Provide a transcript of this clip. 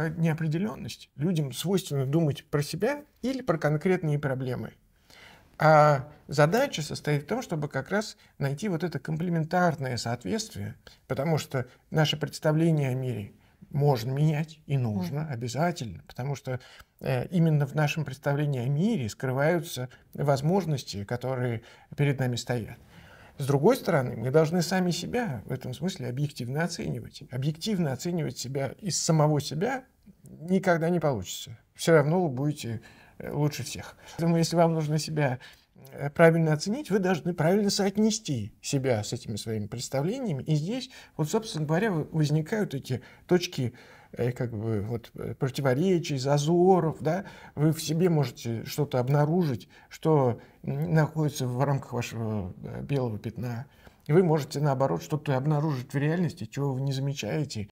Э, неопределенность. Людям свойственно думать про себя или про конкретные проблемы. А задача состоит в том, чтобы как раз найти вот это комплементарное соответствие, потому что наше представление о мире можно менять и нужно обязательно, потому что э, именно в нашем представлении о мире скрываются возможности, которые перед нами стоят. С другой стороны, мы должны сами себя в этом смысле объективно оценивать. Объективно оценивать себя из самого себя никогда не получится. Все равно вы будете э, лучше всех. Поэтому если вам нужно себя э, правильно оценить, вы должны правильно соотнести себя с этими своими представлениями. И здесь, вот, собственно говоря, возникают эти точки э, как бы вот противоречий, зазоров, да, вы в себе можете что-то обнаружить, что находится в рамках вашего белого пятна. И вы можете, наоборот, что-то обнаружить в реальности, чего вы не замечаете,